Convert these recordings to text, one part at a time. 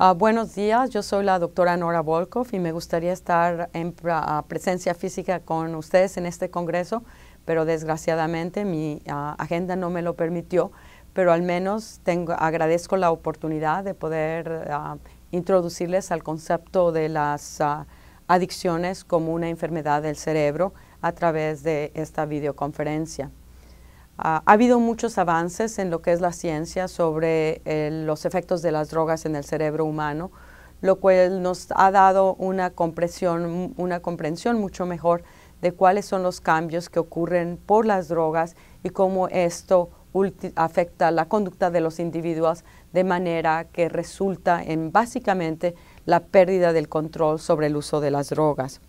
Ah, buenos días, yo soy la doctora Nora Volkov y me gustaría estar en presencia física con ustedes en este congreso, pero desgraciadamente mi ah, agenda no me lo permitió, pero al menos tengo, agradezco la oportunidad de poder ah, introducirles al concepto de las adicciones como una enfermedad del cerebro a través de esta videoconferencia. Ah, ha habido muchos avances en lo que es la ciencia sobre eh, los efectos de las drogas en el cerebro humano, lo cual nos ha dado una una comprensión mucho mejor de cuáles son los cambios que ocurren por las drogas y cómo esto afecta la conducta de los individuos de manera que resulta en básicamente la pérdida del control sobre el uso de las drogas.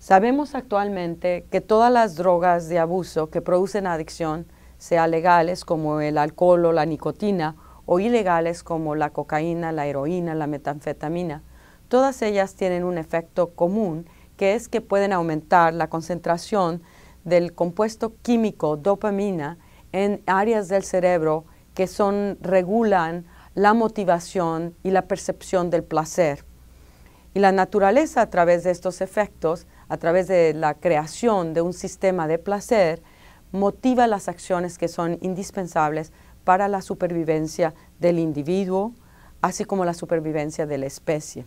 Sabemos actualmente que todas las drogas de abuso que producen adicción, sea legales como el alcohol o la nicotina, o ilegales como la cocaína, la heroína, la metanfetamina, todas ellas tienen un efecto común, que es que pueden aumentar la concentración del compuesto químico dopamina en áreas del cerebro que son, regulan la motivación y la percepción del placer. Y la naturaleza a través de estos efectos a través de la creación de un sistema de placer, motiva las acciones que son indispensables para la supervivencia del individuo, así como la supervivencia de la especie.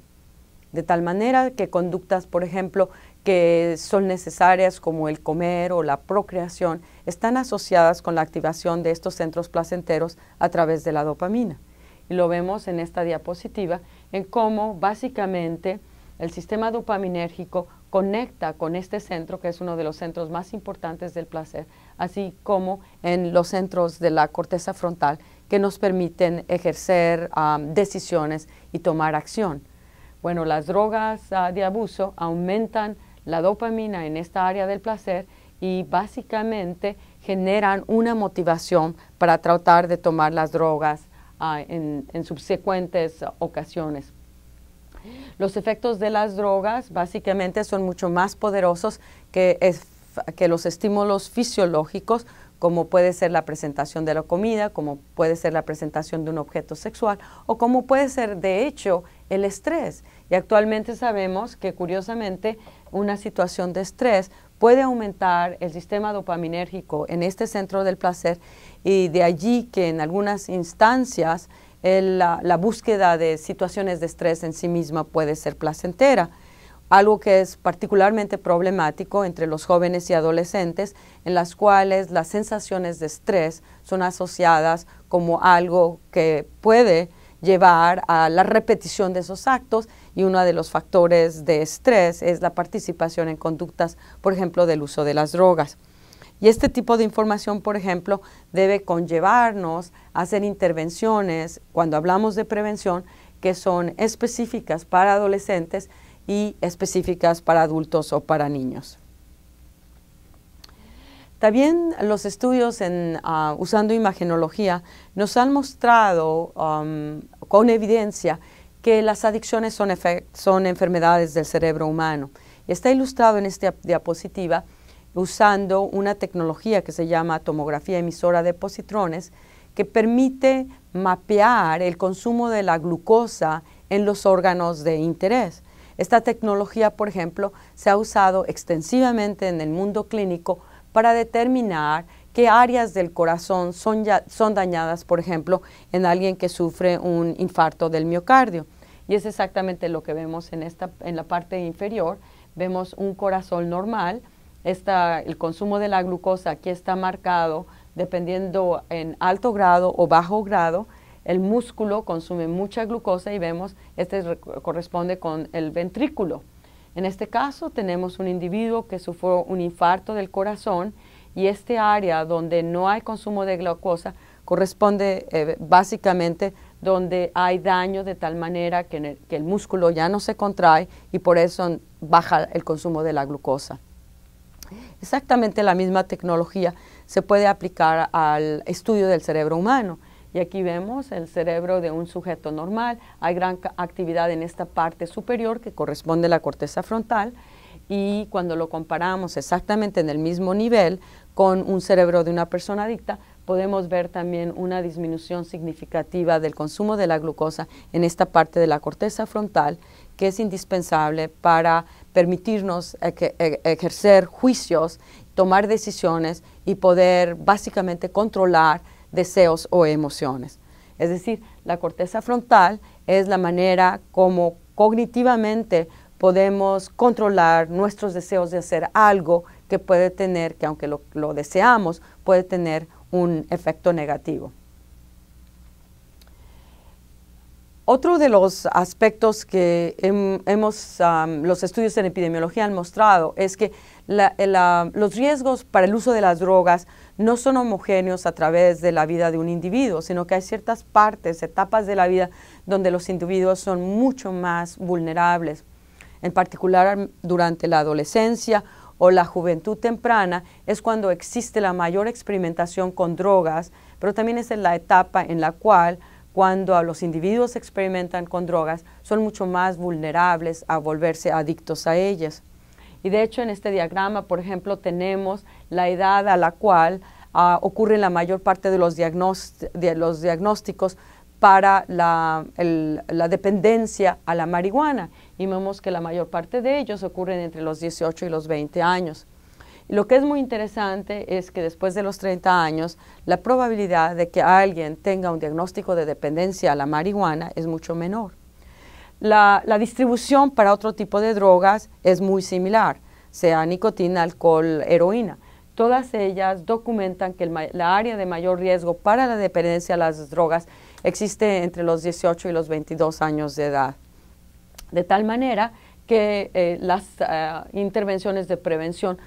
De tal manera que conductas, por ejemplo, que son necesarias como el comer o la procreación, están asociadas con la activación de estos centros placenteros a través de la dopamina. Y lo vemos en esta diapositiva, en cómo básicamente el sistema dopaminérgico conecta con este centro, que es uno de los centros más importantes del placer, así como en los centros de la corteza frontal que nos permiten ejercer decisiones y tomar acción. Bueno, las drogas ah, de abuso aumentan la dopamina en esta área del placer y básicamente generan una motivación para tratar de tomar las drogas ah, en subsecuentes ocasiones. Los efectos de las drogas básicamente son mucho más poderosos que, los estímulos fisiológicos, como puede ser la presentación de la comida, como puede ser la presentación de un objeto sexual o como puede ser, de hecho, el estrés. Y actualmente sabemos que, curiosamente, una situación de estrés puede aumentar el sistema dopaminérgico en este centro del placer y de allí que en algunas instancias la, búsqueda de situaciones de estrés en sí misma puede ser placentera. Algo que es particularmente problemático entre los jóvenes y adolescentes, en las cuales las sensaciones de estrés son asociadas como algo que puede llevar a la repetición de esos actos y uno de los factores de estrés es la participación en conductas, por ejemplo, del uso de las drogas. Y este tipo de información, por ejemplo, debe conllevarnos a hacer intervenciones cuando hablamos de prevención que son específicas para adolescentes y específicas para adultos o para niños. También los estudios ah, usando imagenología nos han mostrado um, con evidencia que las adicciones son, son, enfermedades del cerebro humano. está ilustrado en esta diapositiva usando una tecnología que se llama tomografía emisora de positrones, que permite mapear el consumo de la glucosa en los órganos de interés. Esta tecnología, por ejemplo, se ha usado extensivamente en el mundo clínico para determinar qué áreas del corazón son, son dañadas, por ejemplo, en alguien que sufre un infarto del miocardio. Y es exactamente lo que vemos en, esta, en la parte inferior. Vemos un corazón normal, el consumo de la glucosa aquí está marcado dependiendo en alto grado o bajo grado. El músculo consume mucha glucosa y vemos, este corresponde con el ventrículo. En este caso tenemos un individuo que sufrió un infarto del corazón y este área donde no hay consumo de glucosa corresponde eh, básicamente donde hay daño de tal manera que el músculo ya no se contrae y por eso baja el consumo de la glucosa exactamente la misma tecnología se puede aplicar al estudio del cerebro humano. Y aquí vemos el cerebro de un sujeto normal. Hay gran actividad en esta parte superior que corresponde a la corteza frontal. Y cuando lo comparamos exactamente en el mismo nivel con un cerebro de una persona adicta, podemos ver también una disminución significativa del consumo de la glucosa en esta parte de la corteza frontal es indispensable para permitirnos e-, e-, ejercer juicios, tomar decisiones y poder básicamente controlar deseos o emociones. Es decir, la corteza frontal es la manera como cognitivamente podemos controlar nuestros deseos de hacer algo que puede tener, que aunque lo, lo deseamos, puede tener un efecto negativo. Otro de los aspectos que los estudios en epidemiología han mostrado es que los riesgos para el uso de las drogas no son homogéneos a través de la vida de un individuo, sino que hay ciertas partes, etapas de la vida donde los individuos son mucho más vulnerables, en particular durante la adolescencia o la juventud temprana es cuando existe la mayor experimentación con drogas, pero también es en la etapa en la cual cuando los individuos experimentan con drogas, son mucho más vulnerables a volverse adictos a ellas. Y de hecho en este diagrama, por ejemplo, tenemos la edad a la cual ah, ocurre la mayor parte de los, diagnósticos para la, la, dependencia a la marihuana. Y vemos que la mayor parte de ellos ocurren entre los 18 y los 20 años. Lo que es muy interesante es que después de los 30 años, la probabilidad de que alguien tenga un diagnóstico de dependencia a la marihuana es mucho menor. La, distribución para otro tipo de drogas es muy similar, sea nicotina, alcohol, heroína. Todas ellas documentan que la área de mayor riesgo para la dependencia a las drogas existe entre los 18 y los 22 años de edad. De tal manera que eh, las eh, intervenciones de prevención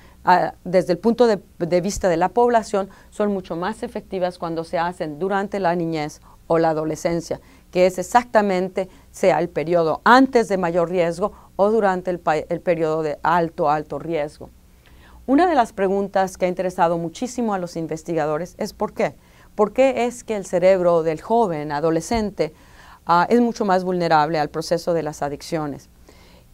desde el punto de, vista de la población, son mucho más efectivas cuando se hacen durante la niñez o la adolescencia, que es exactamente sea el periodo antes de mayor riesgo o durante el, periodo de alto, alto riesgo. Una de las preguntas que ha interesado muchísimo a los investigadores es ¿por qué? ¿Por qué es que el cerebro del joven, adolescente, ah, es mucho más vulnerable al proceso de las adicciones?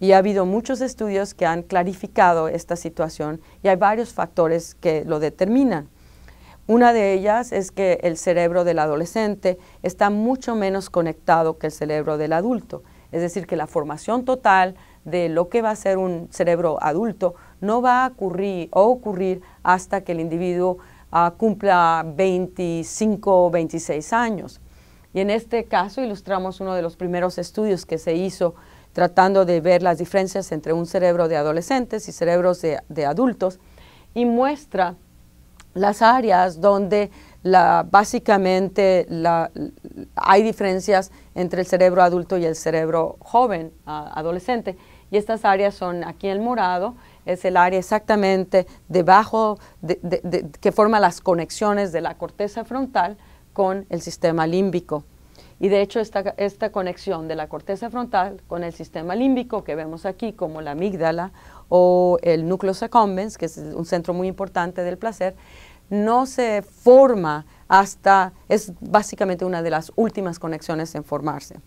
Y ha habido muchos estudios que han clarificado esta situación y hay varios factores que lo determinan. Una de ellas es que el cerebro del adolescente está mucho menos conectado que el cerebro del adulto. Es decir, que la formación total de lo que va a ser un cerebro adulto no va a ocurrir o ocurrir hasta que el individuo ah, cumpla 25 o 26 años. Y en este caso ilustramos uno de los primeros estudios que se hizo tratando de ver las diferencias entre un cerebro de adolescentes y cerebros de, adultos y muestra las áreas donde básicamente hay diferencias entre el cerebro adulto y el cerebro joven, adolescente. Y estas áreas son aquí en el morado, es el área exactamente debajo que forma las conexiones de la corteza frontal con el sistema límbico. Y de hecho esta, esta conexión de la corteza frontal con el sistema límbico que vemos aquí como la amígdala o el núcleo accumbens, que es un centro muy importante del placer, no se forma hasta, es básicamente una de las últimas conexiones en formarse.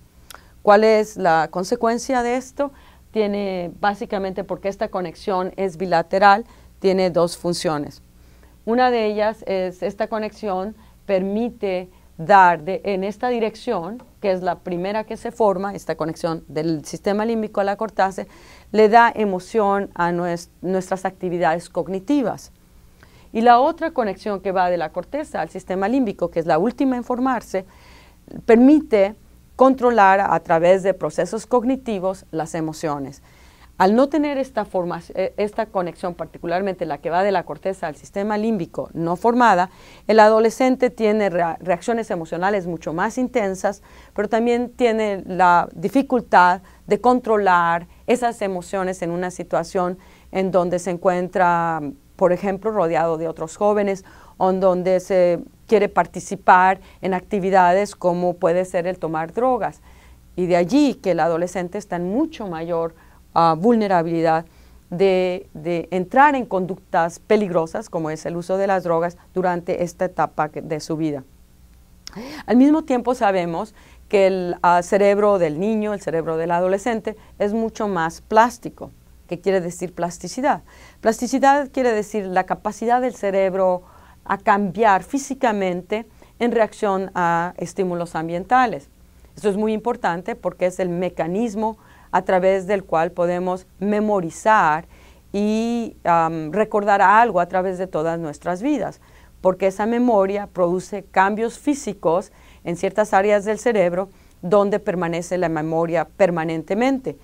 ¿Cuál es la consecuencia de esto? Tiene básicamente porque esta conexión es bilateral, tiene dos funciones. Una de ellas es esta conexión permite dar en esta dirección, que es la primera que se forma, esta conexión del sistema límbico a la corteza le da emoción a nuestras actividades cognitivas. Y la otra conexión que va de la corteza al sistema límbico, que es la última en formarse, permite controlar a través de procesos cognitivos las emociones. Al no tener eh, esta, conexión, particularmente la que va de la corteza al sistema límbico no formada, el adolescente tiene reacciones emocionales mucho más intensas, pero también tiene la dificultad de controlar esas emociones en una situación en donde se encuentra, por ejemplo, rodeado de otros jóvenes o en donde se quiere participar en actividades como puede ser el tomar drogas. Y de allí que el adolescente está en mucho mayor Ah, vulnerabilidad de, entrar en conductas peligrosas, como es el uso de las drogas, durante esta etapa de su vida. Al mismo tiempo sabemos que el ah, cerebro del niño, el cerebro del adolescente, es mucho más plástico. ¿Qué quiere decir plasticidad? Plasticidad quiere decir la capacidad del cerebro a cambiar físicamente en reacción a estímulos ambientales. Esto es muy importante porque es el mecanismo a través del cual podemos memorizar y recordar algo a través de todas nuestras vidas, porque esa memoria produce cambios físicos en ciertas áreas del cerebro donde permanece la memoria permanentemente.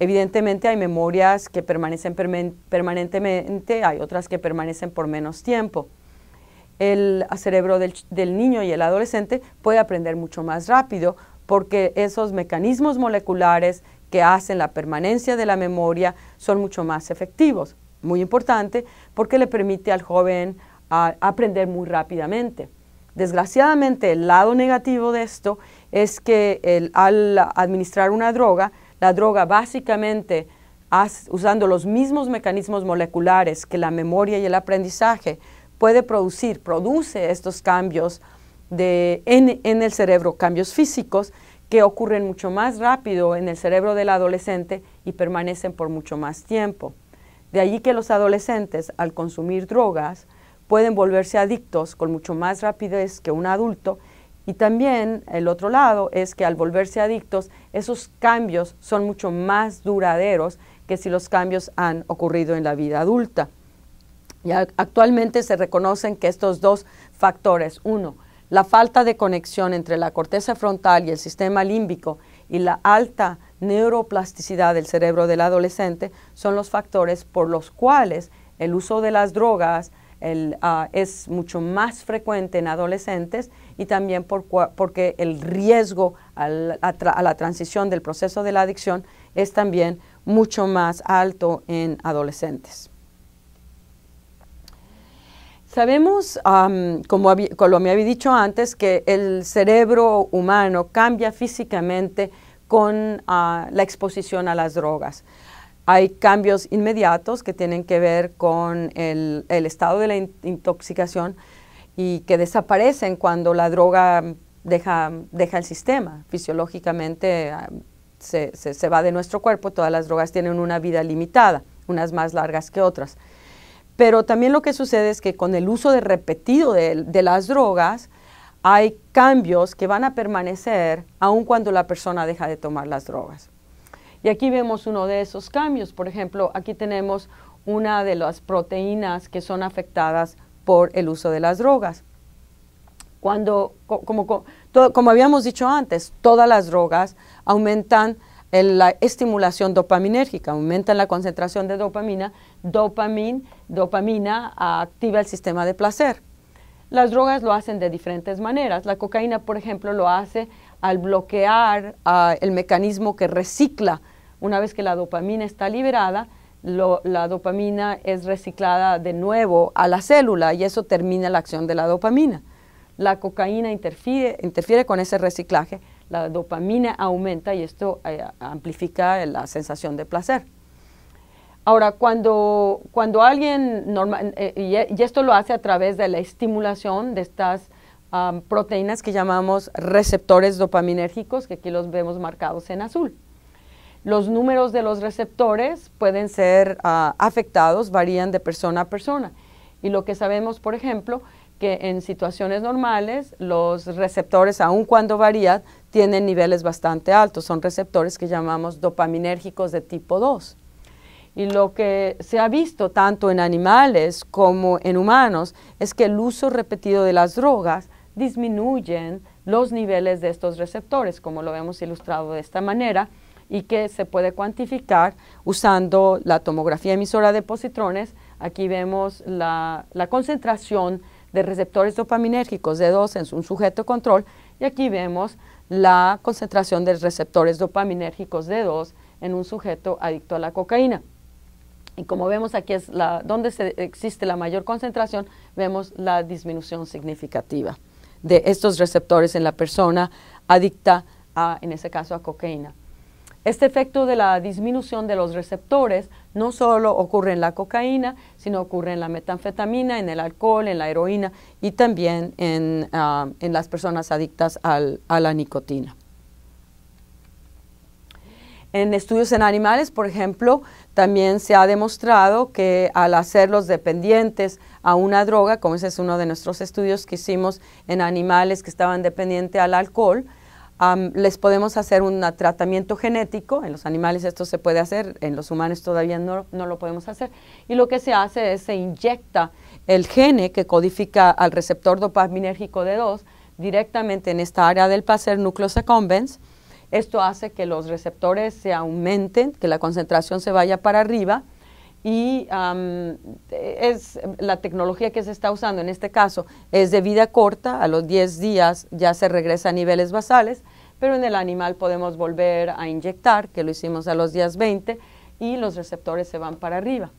Evidentemente hay memorias que permanecen permanentemente, hay otras que permanecen por menos tiempo. El cerebro del niño y el adolescente puede aprender mucho más rápido porque esos mecanismos moleculares que hacen la permanencia de la memoria son mucho más efectivos. Muy importante porque le permite al joven aprender muy rápidamente. Desgraciadamente, el lado negativo de esto es que al administrar una droga, la droga básicamente usando los mismos mecanismos moleculares que la memoria y el aprendizaje puede producir, produce estos cambios en el cerebro, cambios físicos, que ocurren mucho más rápido en el cerebro del adolescente y permanecen por mucho más tiempo. De allí que los adolescentes, al consumir drogas, pueden volverse adictos con mucho más rapidez que un adulto y también el otro lado es que al volverse adictos, esos cambios son mucho más duraderos que si los cambios han ocurrido en la vida adulta. Y actualmente se reconocen que estos dos factores, uno, la falta de conexión entre la corteza frontal y el sistema límbico y la alta neuroplasticidad del cerebro del adolescente son los factores por los cuales el uso de las drogas ah, es mucho más frecuente en adolescentes y también porque el riesgo a la transición del proceso de la adicción es también mucho más alto en adolescentes. Sabemos, como, me había dicho antes, que el cerebro humano cambia físicamente con ah, la exposición a las drogas. Hay cambios inmediatos que tienen que ver con el, estado de la intoxicación y que desaparecen cuando la droga deja, el sistema. Fisiológicamente ah, se va de nuestro cuerpo, todas las drogas tienen una vida limitada, unas más largas que otras. Pero también lo que sucede es que con el uso repetido de, las drogas, hay cambios que van a permanecer aun cuando la persona deja de tomar las drogas. Y aquí vemos uno de esos cambios. Por ejemplo, aquí tenemos una de las proteínas que son afectadas por el uso de las drogas. Cuando, como, habíamos dicho antes, todas las drogas aumentan la estimulación dopaminérgica, aumentan la concentración de dopamina dopamina activa el sistema de placer. Las drogas lo hacen de diferentes maneras. La cocaína, por ejemplo, lo hace al bloquear el mecanismo que recicla. Una vez que la dopamina está liberada, la dopamina es reciclada de nuevo a la célula y eso termina la acción de la dopamina. La cocaína interfiere, con ese reciclaje, la dopamina aumenta y esto eh, amplifica la sensación de placer. Ahora, cuando, alguien, normal, eh, y, esto lo hace a través de la estimulación de estas proteínas que llamamos receptores dopaminérgicos, que aquí los vemos marcados en azul. Los números de los receptores pueden ser ah, afectados, varían de persona a persona. Y lo que sabemos, por ejemplo, que en situaciones normales los receptores, aun cuando varían, tienen niveles bastante altos. Son receptores que llamamos dopaminérgicos de tipo 2. Y lo que se ha visto tanto en animales como en humanos es que el uso repetido de las drogas disminuyen los niveles de estos receptores, como lo hemos ilustrado de esta manera, y que se puede cuantificar usando la tomografía emisora de positrones. Aquí vemos la, concentración de receptores dopaminérgicos de 2 en un sujeto control y aquí vemos la concentración de receptores dopaminérgicos de 2 en un sujeto adicto a la cocaína. Y como vemos aquí es donde existe la mayor concentración, vemos la disminución significativa de estos receptores en la persona adicta a, en ese caso, a cocaína. Este efecto de la disminución de los receptores no solo ocurre en la cocaína, sino ocurre en la metanfetamina, en el alcohol, en la heroína y también en, ah, las personas adictas a la nicotina. En estudios en animales, por ejemplo, también se ha demostrado que al hacerlos dependientes a una droga, como ese es uno de nuestros estudios que hicimos en animales que estaban dependientes al alcohol, les podemos hacer un tratamiento genético. En los animales esto se puede hacer, en los humanos todavía no, lo podemos hacer. Y lo que se hace es se inyecta el gene que codifica al receptor dopaminérgico D2 directamente en esta área del placer núcleo secumbens, esto hace que los receptores se aumenten, que la concentración se vaya para arriba y la tecnología que se está usando en este caso es de vida corta, a los 10 días ya se regresa a niveles basales, pero en el animal podemos volver a inyectar, que lo hicimos a los días 20, y los receptores se van para arriba.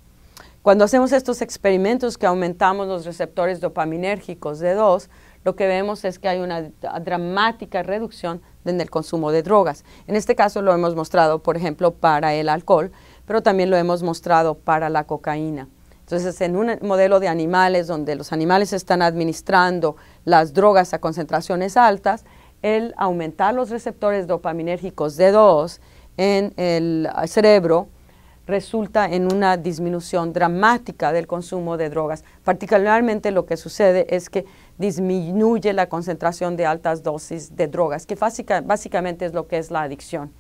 Cuando hacemos estos experimentos que aumentamos los receptores dopaminérgicos de 2, lo que vemos es que hay una dramática reducción en el consumo de drogas. En este caso lo hemos mostrado, por ejemplo, para el alcohol, pero también lo hemos mostrado para la cocaína. Entonces, en un modelo de animales donde los animales están administrando las drogas a concentraciones altas, el aumentar los receptores dopaminérgicos D2 en el cerebro resulta en una disminución dramática del consumo de drogas. Particularmente lo que sucede es que disminuye la concentración de altas dosis de drogas, que básicamente es lo que es la adicción.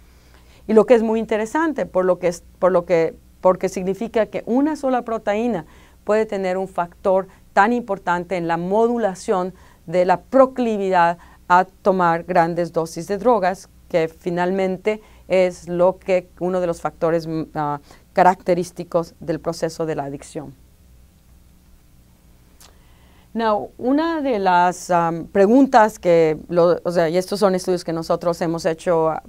Y lo que es muy interesante, porque significa que una sola proteína puede tener un factor tan importante en la modulación de la proclividad a tomar grandes dosis de drogas, que finalmente es lo que uno de los factores mm, ah, característicos del proceso de la adicción. una de las preguntas que, o sea, y estos son estudios que nosotros hemos hecho a, ah,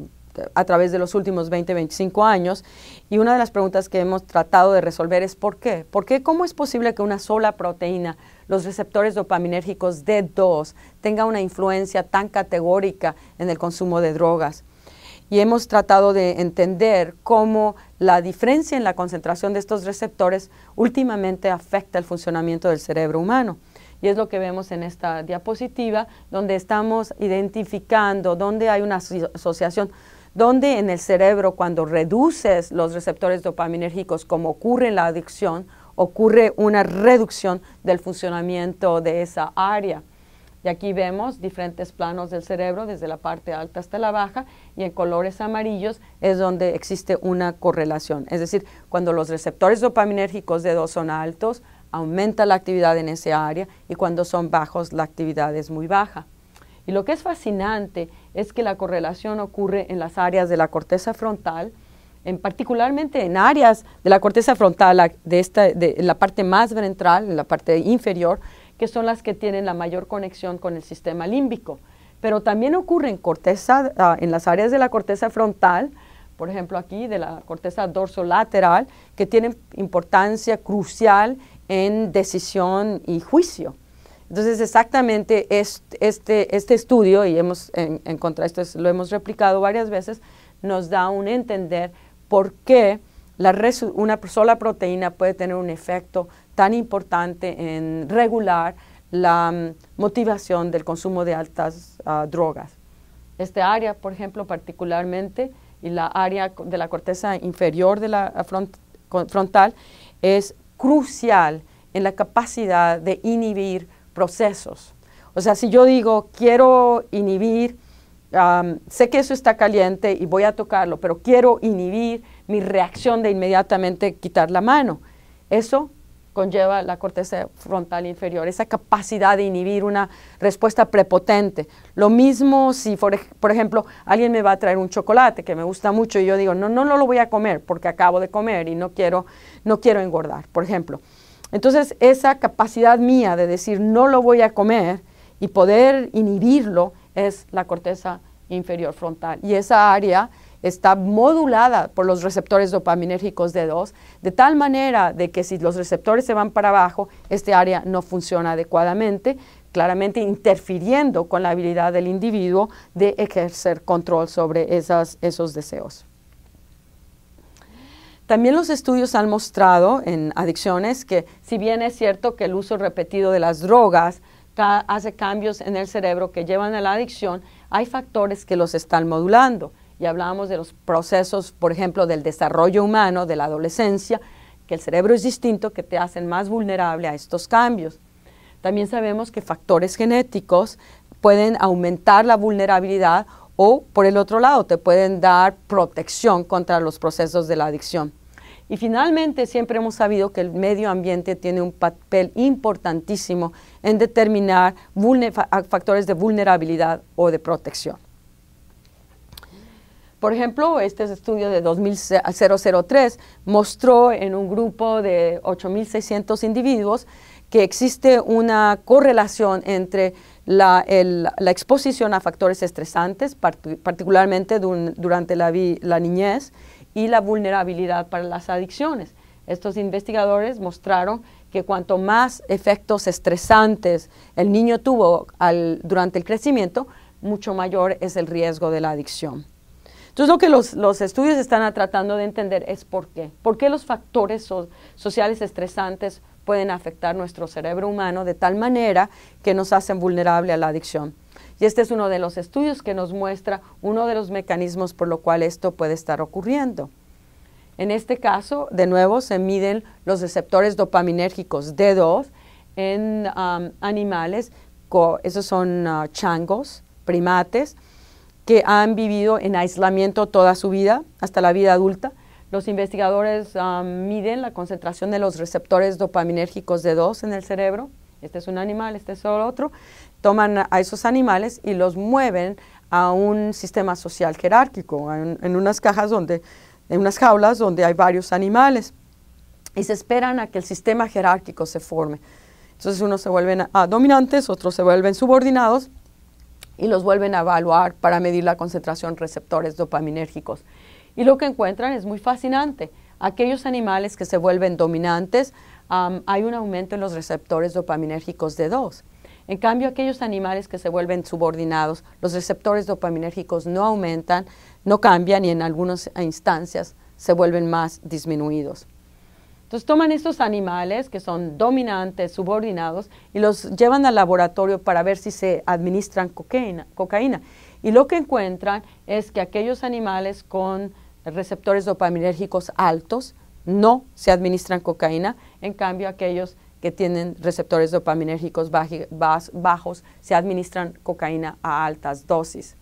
a, través de los últimos 20, 25 años, y una de las preguntas que hemos tratado de resolver es ¿por qué? ¿Por qué? ¿Cómo es posible que una sola proteína, los receptores dopaminérgicos D2, tenga una influencia tan categórica en el consumo de drogas? y hemos tratado de entender cómo la diferencia en la concentración de estos receptores últimamente afecta el funcionamiento del cerebro humano. Y es lo que vemos en esta diapositiva, donde estamos identificando dónde hay una asociación, dónde en el cerebro cuando reduces los receptores dopaminérgicos, como ocurre en la adicción, ocurre una reducción del funcionamiento de esa área. Y aquí vemos diferentes planos del cerebro, desde la parte alta hasta la baja, y en colores amarillos es donde existe una correlación. Es decir, cuando los receptores dopaminérgicos de dos son altos, aumenta la actividad en esa área, y cuando son bajos, la actividad es muy baja. Y lo que es fascinante es que la correlación ocurre en las áreas de la corteza frontal, en particularmente en áreas de la corteza frontal, de, esta, de la parte más ventral, en la parte inferior, que son las que tienen la mayor conexión con el sistema límbico. Pero también ocurre en, corteza, ah, en las áreas de la corteza frontal, por ejemplo aquí de la corteza dorsolateral, que tienen importancia crucial en decisión y juicio. Entonces, exactamente este, este, estudio, y hemos en, contra esto, lo hemos replicado varias veces, nos da un entender por qué una sola proteína puede tener un efecto tan importante en regular la mm, motivación del consumo de altas ah, drogas. Este área, por ejemplo, particularmente, y la área de la corteza inferior de la frontal, es crucial en la capacidad de inhibir procesos. O sea, si yo digo, quiero inhibir, sé que eso está caliente y voy a tocarlo, pero quiero inhibir mi reacción de inmediatamente quitar la mano. Eso conlleva la corteza frontal inferior, esa capacidad de inhibir una respuesta prepotente. Lo mismo si, por, ejemplo, alguien me va a traer un chocolate que me gusta mucho y yo digo, no, no, no lo voy a comer porque acabo de comer y no quiero, no quiero engordar, por ejemplo. Entonces, esa capacidad mía de decir, no lo voy a comer y poder inhibirlo es la corteza inferior frontal. Y esa área está modulada por los receptores dopaminérgicos D2, de tal manera de que si los receptores se van para abajo, este área no funciona adecuadamente, claramente interfiriendo con la habilidad del individuo de ejercer control sobre esos deseos. También los estudios han mostrado en adicciones que si bien es cierto que el uso repetido de las drogas hace cambios en el cerebro que llevan a la adicción, hay factores que los están modulando y hablábamos de los procesos, por ejemplo, del desarrollo humano, de la adolescencia, que el cerebro es distinto, que te hacen más vulnerable a estos cambios. También sabemos que factores genéticos pueden aumentar la vulnerabilidad o, por el otro lado, te pueden dar protección contra los procesos de la adicción. Y finalmente, siempre hemos sabido que el medio ambiente tiene un papel importantísimo en determinar factores de vulnerabilidad o de protección. Por ejemplo, este estudio de 2003 mostró en un grupo de 8.600 individuos que existe una correlación entre la, exposición a factores estresantes, particularmente durante la, niñez, y la vulnerabilidad para las adicciones. Estos investigadores mostraron que cuanto más efectos estresantes el niño tuvo durante el crecimiento, mucho mayor es el riesgo de la adicción. Entonces lo que los, estudios están tratando de entender es por qué. ¿Por qué los factores sociales estresantes pueden afectar nuestro cerebro humano de tal manera que nos hacen vulnerable a la adicción? Y este es uno de los estudios que nos muestra uno de los mecanismos por lo cual esto puede estar ocurriendo. En este caso, de nuevo, se miden los receptores dopaminérgicos D2 en animales, esos son ah, changos, primates, que han vivido en aislamiento toda su vida, hasta la vida adulta. Los investigadores um, miden la concentración de los receptores dopaminérgicos de 2 en el cerebro. Este es un animal, este es otro. Toman a esos animales y los mueven a un sistema social jerárquico, en, unas cajas donde, en unas jaulas donde hay varios animales. Y se esperan a que el sistema jerárquico se forme. Entonces unos se vuelven dominantes, otros se vuelven subordinados y los vuelven a evaluar para medir la concentración de receptores dopaminérgicos. Y lo que encuentran es muy fascinante. Aquellos animales que se vuelven dominantes, hay un aumento en los receptores dopaminérgicos de dos. En cambio, aquellos animales que se vuelven subordinados, los receptores dopaminérgicos no aumentan, no cambian y en algunas instancias se vuelven más disminuidos. Entonces toman estos animales que son dominantes, subordinados, y los llevan al laboratorio para ver si se administran cocaína. cocaína. Y lo que encuentran es que aquellos animales con receptores dopaminérgicos altos no se administran cocaína, en cambio aquellos que tienen receptores dopaminérgicos bajos se administran cocaína a altas dosis.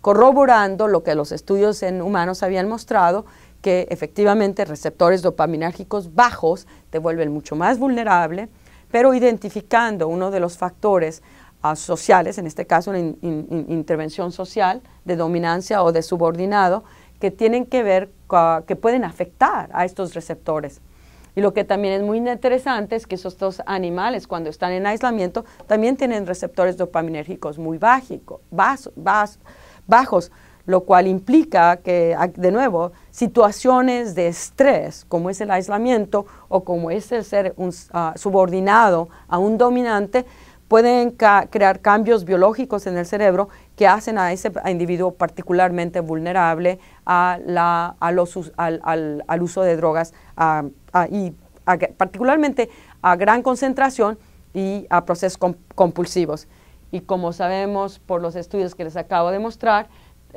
Corroborando lo que los estudios en humanos habían mostrado, que efectivamente receptores dopaminérgicos bajos te vuelven mucho más vulnerable, pero identificando uno de los factores ah, sociales, en este caso una intervención social de dominancia o de subordinado, que tienen que ver, que pueden afectar a estos receptores. Y lo que también es muy interesante es que estos dos animales, cuando están en aislamiento, también tienen receptores dopaminérgicos muy bajos, lo cual implica que, de nuevo, situaciones de estrés, como es el aislamiento o como es el ser ah, subordinado a un dominante, pueden crear cambios biológicos en el cerebro que hacen a ese individuo particularmente vulnerable al, uso de drogas y particularmente a gran concentración y a procesos compulsivos. Y como sabemos por los estudios que les acabo de mostrar,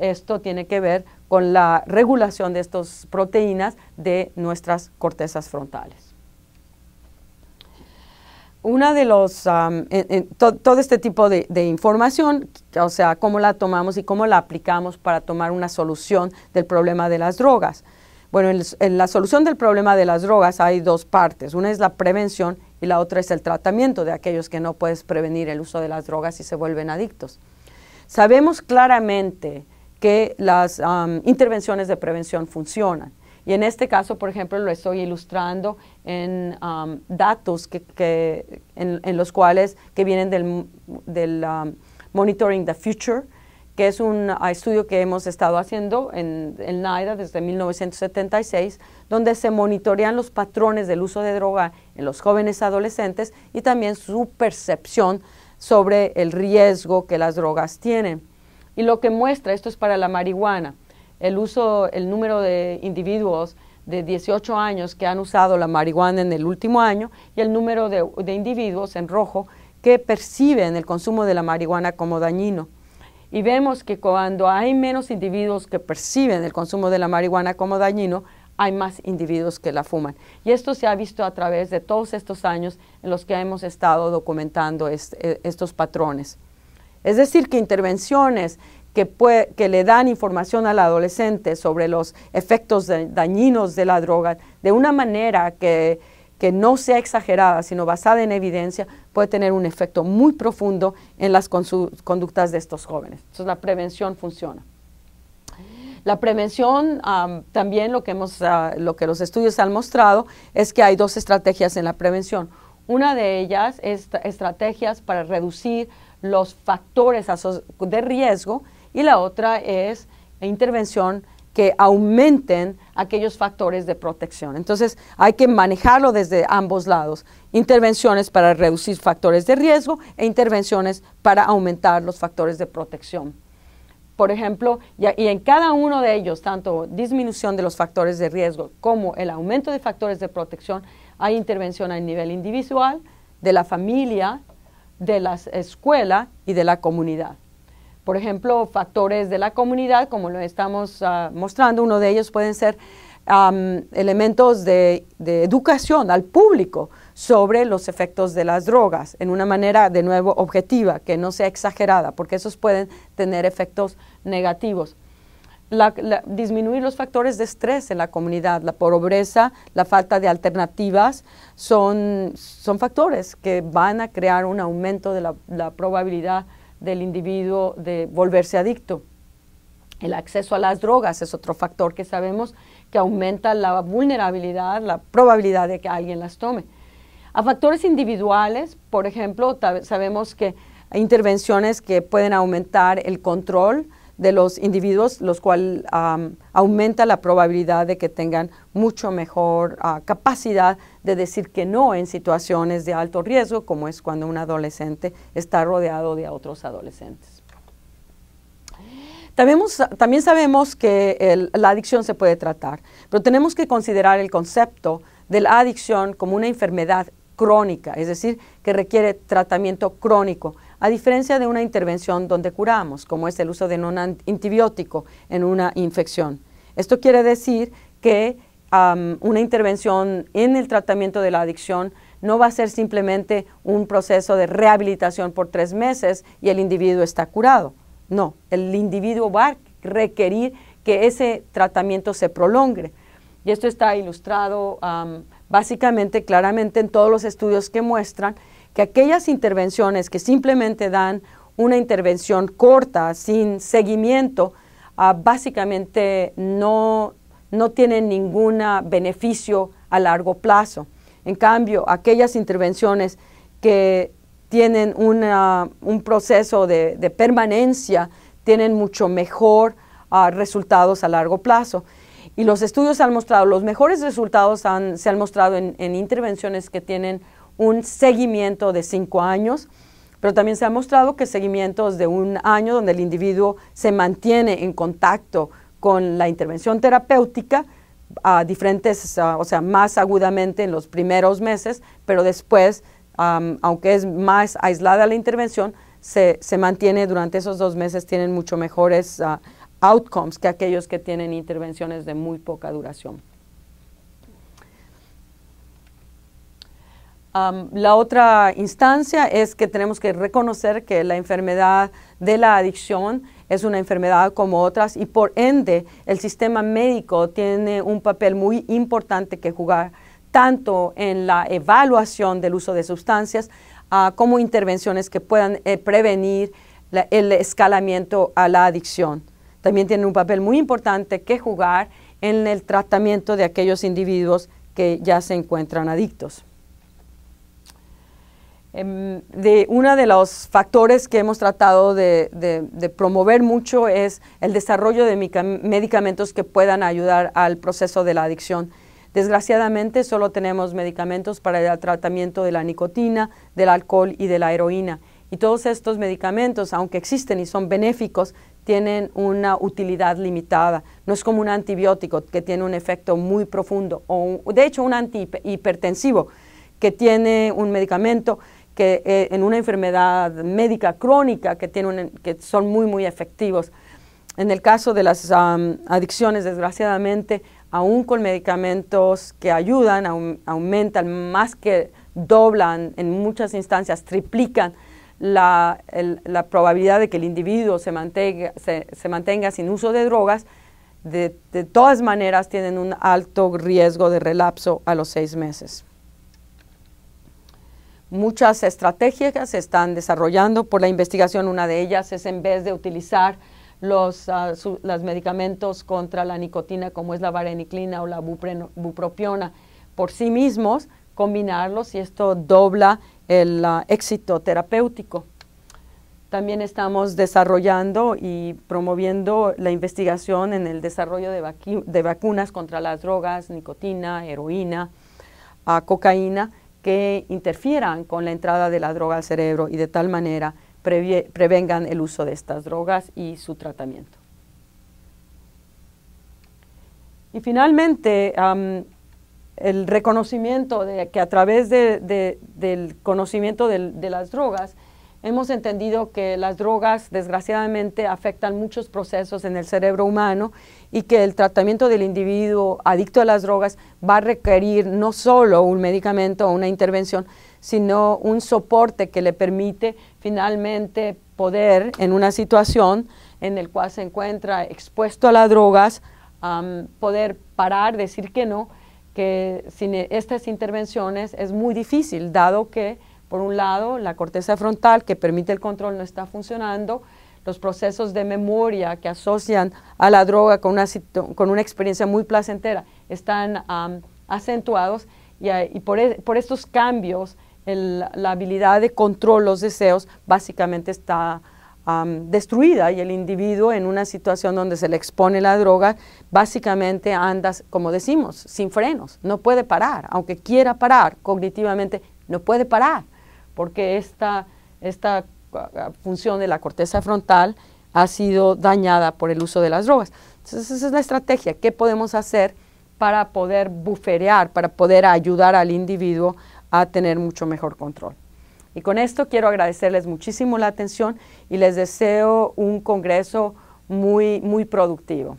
esto tiene que ver con la regulación de estas proteínas de nuestras cortezas frontales. Una de los, todo este tipo de, información, o sea, cómo la tomamos y cómo la aplicamos para tomar una solución del problema de las drogas. Bueno, en, en la solución del problema de las drogas hay dos partes. Una es la prevención y la otra es el tratamiento de aquellos que no puedes prevenir el uso de las drogas y se vuelven adictos. Sabemos claramente que las intervenciones de prevención funcionan. Y en este caso, por ejemplo, lo estoy ilustrando en datos que, en, los cuales que vienen del, Monitoring the Future, que es un ah, estudio que hemos estado haciendo en, el NAIDA desde 1976, donde se monitorean los patrones del uso de droga en los jóvenes adolescentes y también su percepción sobre el riesgo que las drogas tienen. Y lo que muestra, esto es para la marihuana, el uso, el número de individuos de 18 años que han usado la marihuana en el último año y el número de, individuos en rojo que perciben el consumo de la marihuana como dañino. Y vemos que cuando hay menos individuos que perciben el consumo de la marihuana como dañino, hay más individuos que la fuman. Y esto se ha visto a través de todos estos años en los que hemos estado documentando e, estos patrones. Es decir, que intervenciones que, le dan información al adolescente sobre los efectos dañinos de la droga de una manera que, no sea exagerada, sino basada en evidencia, puede tener un efecto muy profundo en las conductas de estos jóvenes. Entonces la prevención funciona. La prevención, también lo que, hemos, ah, lo que los estudios han mostrado es que hay dos estrategias en la prevención. Una de ellas es estrategias para reducir los factores de riesgo y la otra es intervención que aumenten aquellos factores de protección. Entonces hay que manejarlo desde ambos lados, intervenciones para reducir factores de riesgo e intervenciones para aumentar los factores de protección. Por ejemplo, y, y en cada uno de ellos, tanto disminución de los factores de riesgo como el aumento de factores de protección, hay intervención a nivel individual, de la familia de la escuela y de la comunidad. Por ejemplo, factores de la comunidad, como lo estamos ah, mostrando, uno de ellos pueden ser elementos de educación al público sobre los efectos de las drogas, en una manera, de nuevo, objetiva, que no sea exagerada, porque esos pueden tener efectos negativos la, disminuir los factores de estrés en la comunidad, la pobreza, la falta de alternativas, son, factores que van a crear un aumento de la, la probabilidad del individuo de volverse adicto. El acceso a las drogas es otro factor que sabemos que aumenta la vulnerabilidad, la probabilidad de que alguien las tome. A factores individuales, por ejemplo, sabemos que hay intervenciones que pueden aumentar el control, de los individuos, los cual aumenta la probabilidad de que tengan mucho mejor ah, capacidad de decir que no en situaciones de alto riesgo, como es cuando un adolescente está rodeado de otros adolescentes. También, sabemos que la adicción se puede tratar, pero tenemos que considerar el concepto de la adicción como una enfermedad crónica, es decir, que requiere tratamiento crónico a diferencia de una intervención donde curamos, como es el uso de un antibiótico en una infección. Esto quiere decir que una intervención en el tratamiento de la adicción no va a ser simplemente un proceso de rehabilitación por tres meses y el individuo está curado. No, el individuo va a requerir que ese tratamiento se prolongue. Y esto está ilustrado básicamente, claramente en todos los estudios que muestran que aquellas intervenciones que simplemente dan una intervención corta, sin seguimiento, ah, básicamente no, tienen ningún beneficio a largo plazo. En cambio, aquellas intervenciones que tienen un proceso de, permanencia, tienen mucho mejor ah, resultados a largo plazo. Y los estudios han mostrado, los mejores resultados se han mostrado en intervenciones que tienen un seguimiento de cinco años, pero también se ha mostrado que seguimientos de un año donde el individuo se mantiene en contacto con la intervención terapéutica a diferentes, o sea, más agudamente en los primeros meses, pero después, aunque es más aislada la intervención, se, mantiene durante esos dos meses, tienen mucho mejores ah, outcomes que aquellos que tienen intervenciones de muy poca duración. la otra instancia es que tenemos que reconocer que la enfermedad de la adicción es una enfermedad como otras y por ende el sistema médico tiene un papel muy importante que jugar tanto en la evaluación del uso de sustancias ah, como intervenciones que puedan eh, prevenir el escalamiento a la adicción. También tiene un papel muy importante que jugar en el tratamiento de aquellos individuos que ya se encuentran adictos. Em, de uno de los factores que hemos tratado de, promover mucho es el desarrollo de medicamentos que puedan ayudar al proceso de la adicción. Desgraciadamente solo tenemos medicamentos para el tratamiento de la nicotina, del alcohol y de la heroína. Y todos estos medicamentos, aunque existen y son benéficos, tienen una utilidad limitada. No es como un antibiótico que tiene un efecto muy profundo, o de hecho un antihipertensivo que tiene un medicamento que eh, en una enfermedad médica crónica que, tiene que son muy, muy efectivos. En el caso de las adicciones, desgraciadamente, aún con medicamentos que ayudan, aumentan, más que doblan, en muchas instancias triplican la, probabilidad de que el individuo se mantenga, sin uso de drogas, de todas maneras tienen un alto riesgo de relapso a los seis meses. Muchas estrategias se están desarrollando por la investigación. Una de ellas es en vez de utilizar los, ah, los medicamentos contra la nicotina como es la vareniclina o la bupropiona por sí mismos, combinarlos y esto dobla el ah, éxito terapéutico. También estamos desarrollando y promoviendo la investigación en el desarrollo de, vacunas contra las drogas, nicotina, heroína, ah, cocaína que interfieran con la entrada de la droga al cerebro y de tal manera prevengan el uso de estas drogas y su tratamiento. Y finalmente, el reconocimiento de que a través del conocimiento de las drogas Hemos entendido que las drogas, desgraciadamente, afectan muchos procesos en el cerebro humano y que el tratamiento del individuo adicto a las drogas va a requerir no solo un medicamento o una intervención, sino un soporte que le permite finalmente poder, en una situación en la cual se encuentra expuesto a las drogas, poder parar, decir que no, que sin e-, estas intervenciones es muy difícil, dado que por un lado, la corteza frontal que permite el control no está funcionando, los procesos de memoria que asocian a la droga con una, con una experiencia muy placentera están acentuados y, e, por, estos cambios la habilidad de control los deseos básicamente está destruida y el individuo en una situación donde se le expone la droga básicamente anda, como decimos, sin frenos, no puede parar, aunque quiera parar cognitivamente, no puede parar porque esta, ah, función de la corteza frontal ha sido dañada por el uso de las drogas. Entonces esa es la estrategia, ¿qué podemos hacer para poder buferear, para poder ayudar al individuo a tener mucho mejor control? Y con esto quiero agradecerles muchísimo la atención y les deseo un congreso muy, muy productivo.